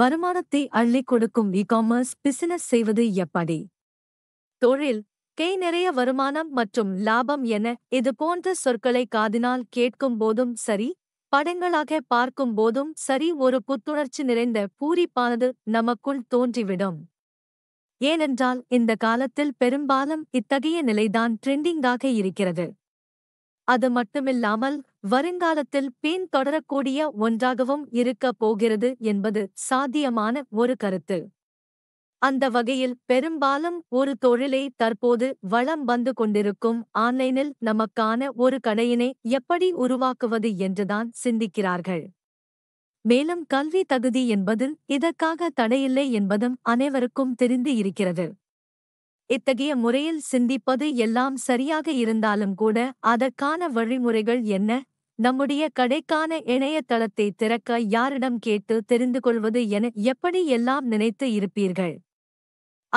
வருமானத்தை அள்ளிக் கொடுக்கும் இ காமர்ஸ் பிசினஸ் செய்வது எப்படி தொழில் கை நிறைய வருமானம் மற்றும் லாபம் என இது போன்ற சொற்களை காதினால் கேட்கும் போதும் சரி படங்களாக பார்க்கும் போதும் சரி ஒரு புத்துணர்ச்சி நிறைந்த பூரிப்பானது நமக்குள் தோன்றிவிடும் ஏனென்றால் இந்த காலத்தில் பெரும்பாலும் இத்தகைய நிலைதான் ட்ரெண்டிங்காக இருக்கிறது அது மட்டுமில்லாமல் வருங்காலத்தில் பின் தொடரக்கூடிய ஒன்றாகவும் இருக்கப் போகிறது என்பது சாத்தியமான ஒரு கருத்து அந்த வகையில் பெரும்பாலும் ஒரு தொழிலை தற்போது வளம் வந்து கொண்டிருக்கும் ஆன்லைனில் நமக்கான ஒரு கடையினை எப்படி உருவாக்குவது என்றுதான் சிந்திக்கிறார்கள் மேலும் கல்வி தகுதி என்பதில் இதற்காக தடையில்லை என்பதும் அனைவருக்கும் தெரிந்து இருக்கிறது இத்தகைய முறையில் சிந்திப்பது எல்லாம் சரியாக இருந்தாலும் கூட அதற்கான வழிமுறைகள் என்ன நம்முடைய கடைக்கான இணையதளத்தை திறக்க யாரிடம் கேட்டு தெரிந்து கொள்வது என எப்படி எல்லாம் நினைத்து இருப்பீர்கள்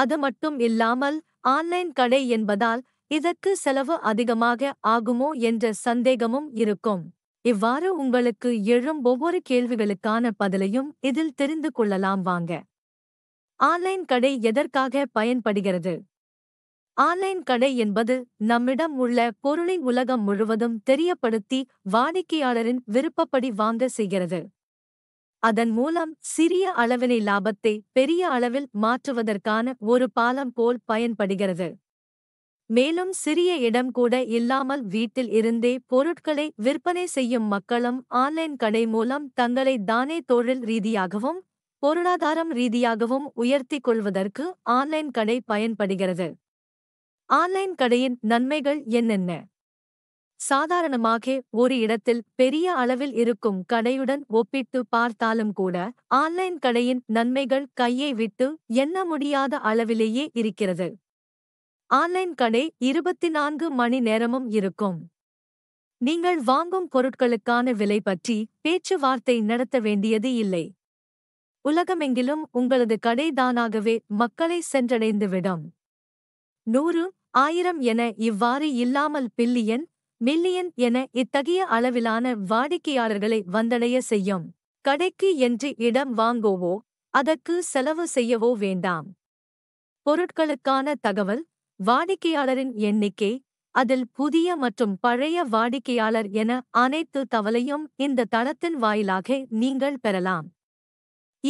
அது மட்டும் இல்லாமல் ஆன்லைன் கடை என்பதால் இதற்கு செலவு அதிகமாக ஆகுமோ என்ற சந்தேகமும் இருக்கும் இவ்வாறு உங்களுக்கு எழும் ஒவ்வொரு கேள்விகளுக்கான பதிலையும் இதில் தெரிந்து கொள்ளலாம் வாங்க ஆன்லைன் கடை எதற்காக பயன்படுகிறது ஆன்லைன் கடை என்பது நம்மிடம் உள்ள பொருளை உலகம் முழுவதும் தெரியப்படுத்தி வாடிக்கையாளரின் விருப்பப்படி வாங்க செய்கிறது அதன் மூலம் சிறிய அளவினை லாபத்தை பெரிய அளவில் மாற்றுவதற்கான ஒரு பாலம் போல் பயன்படுகிறது மேலும் சிறிய இடம் கூட இல்லாமல் வீட்டில் இருந்தே பொருட்களை விற்பனை செய்யும் மக்களும் ஆன்லைன் கடை மூலம் தங்களை தானே தொழில் ரீதியாகவும் பொருளாதாரம் ரீதியாகவும் உயர்த்திக் கொள்வதற்கு ஆன்லைன் கடை பயன்படுகிறது ஆன்லைன் கடையின் நன்மைகள் என்னென்ன சாதாரணமாக ஒரு இடத்தில் பெரிய அளவில் இருக்கும் கடையுடன் ஒப்பிட்டு பார்த்தாலும் கூட ஆன்லைன் கடையின் நன்மைகள் கையை விட்டு எண்ண முடியாத அளவிலேயே இருக்கிறது ஆன்லைன் கடை இருபத்தி நான்கு மணி நேரமும் இருக்கும் நீங்கள் வாங்கும் பொருட்களுக்கான விலை பற்றி பேச்சுவார்த்தை நடத்த வேண்டியது இல்லை உலகமெங்கிலும் உங்களது கடை தானாகவே மக்களை சென்றடைந்துவிடும் நூறு ஆயிரம் என இவ்வாறு இல்லாமல் பில்லியன் மில்லியன் என இத்தகைய அளவிலான வாடிக்கையாளர்களை வந்தடைய செய்யும் கடைக்கு என்று இடம் வாங்கோவோ அதற்கு செலவு செய்யவோ வேண்டாம் பொருட்களுக்கான தகவல் வாடிக்கையாளரின் எண்ணிக்கை அதில் புதிய மற்றும் பழைய வாடிக்கையாளர் என அனைத்து தவலையும் இந்த தளத்தின் வாயிலாக நீங்கள் பெறலாம்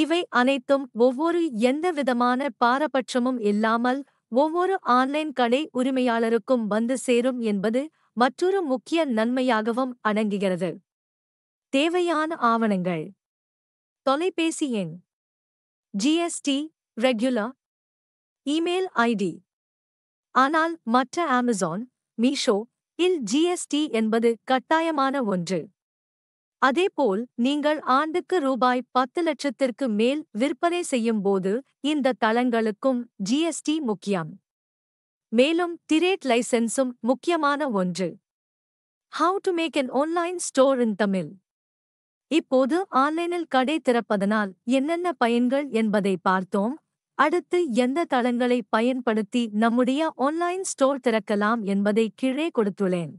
இவை அனைத்தும் ஒவ்வொரு எந்தவிதமான பாரபட்சமும் இல்லாமல் ஒவ்வொரு ஆன்லைன் கடை உரிமையாளருக்கும் வந்து சேரும் என்பது மற்றொரு முக்கிய நன்மையாகவும் அடங்குகிறது தேவையான ஆவணங்கள் தொலைபேசி எண் ஜிஎஸ்டி ரெகுலர் இமெயில் ஐடி ஆனால் மற்ற அமேசான் மீஷோ இல் ஜிஎஸ்டி என்பது கட்டாயமான ஒன்று அதேபோல் நீங்கள் ஆண்டுக்கு ரூபாய் பத்து லட்சத்திற்கு மேல் விற்பனை செய்யும் போது இந்த தளங்களுக்கும் ஜிஎஸ்டி முக்கியம் மேலும் திரேட் லைசென்ஸும் முக்கியமான ஒன்று how to make an online store in Tamil இப்போது ஆன்லைனில் கடை திறப்பதனால் என்னென்ன பயன்கள் என்பதை பார்த்தோம் அடுத்து எந்த தளங்களை பயன்படுத்தி நம்முடைய ஆன்லைன் ஸ்டோர் திறக்கலாம் என்பதை கீழே கொடுத்துள்ளேன்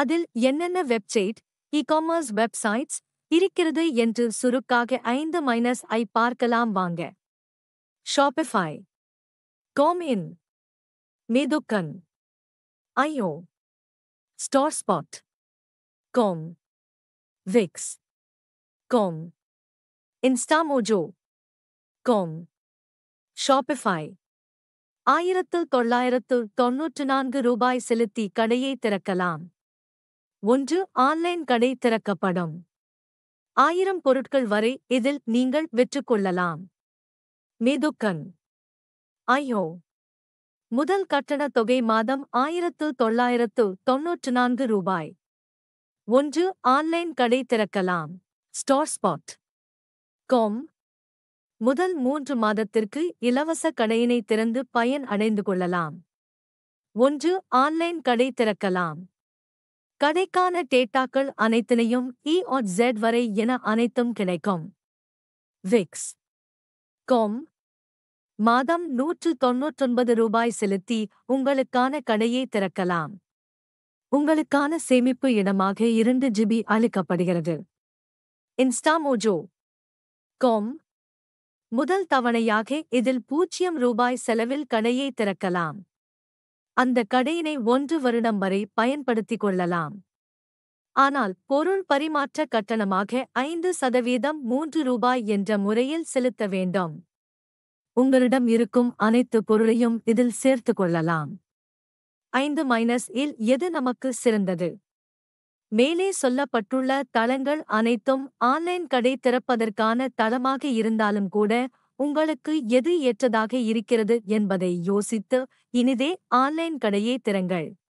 அதில் என்னென்ன வெப்சைட் இ காமர்ஸ் வெப்சைட்ஸ் இருக்கிறது என்று சுருக்காக ஐந்து மைனஸ் ஐ பார்க்கலாம் வாங்க ஷாபிஃபை காம் இன் மேதுக்கன் ஐயோ star spot com Wix com Instamojo com Shopify ஆயிரத்து தொள்ளாயிரத்து தொன்னூற்று நான்கு ரூபாய் செலுத்தி கடையை திறக்கலாம் ஒன்று ஆன்லைன் கடை திறக்கப்படும் ஆயிரம் பொருட்கள் வரை இதில் நீங்கள் கொள்ளலாம் மிதுக்கன் ஐயோ முதல் கட்டணத் தொகை மாதம் ஆயிரத்து தொள்ளாயிரத்து தொன்னூற்று நான்கு ரூபாய் ஒன்று ஆன்லைன் கடை திறக்கலாம் ஸ்டார் ஸ்பாட் கோம் முதல் மூன்று மாதத்திற்கு இலவச கடையினை திறந்து பயன் அடைந்து கொள்ளலாம் ஒன்று ஆன்லைன் கடை திறக்கலாம் கதைக்கான டேட்டாக்கள் அனைத்தினையும் இ ஆட் ஜெட் வரை என அனைத்தும் கிடைக்கும் விக்ஸ் காம் மாதம் நூற்று தொன்னூற்றொன்பது ரூபாய் செலுத்தி உங்களுக்கான கடையை திறக்கலாம் உங்களுக்கான சேமிப்பு இடமாக இரண்டு ஜிபி அளிக்கப்படுகிறது இன்ஸ்டாமோஜோ காம் முதல் தவணையாக இதில் பூஜ்ஜியம் ரூபாய் செலவில் கடையை திறக்கலாம் அந்த கடையினை ஒன்று வருடம் வரை பயன்படுத்திக் கொள்ளலாம் ஆனால் பொருள் பரிமாற்ற கட்டணமாக ஐந்து சதவீதம் மூன்று ரூபாய் என்ற முறையில் செலுத்த வேண்டும் உங்களிடம் இருக்கும் அனைத்து பொருளையும் இதில் சேர்த்து கொள்ளலாம் ஐந்து மைனஸ் இல் எது நமக்கு சிறந்தது மேலே சொல்லப்பட்டுள்ள தளங்கள் அனைத்தும் ஆன்லைன் கடை திறப்பதற்கான தளமாக இருந்தாலும் கூட உங்களுக்கு எது ஏற்றதாக இருக்கிறது என்பதை யோசித்து இனிதே ஆன்லைன் கடையை திறங்கள்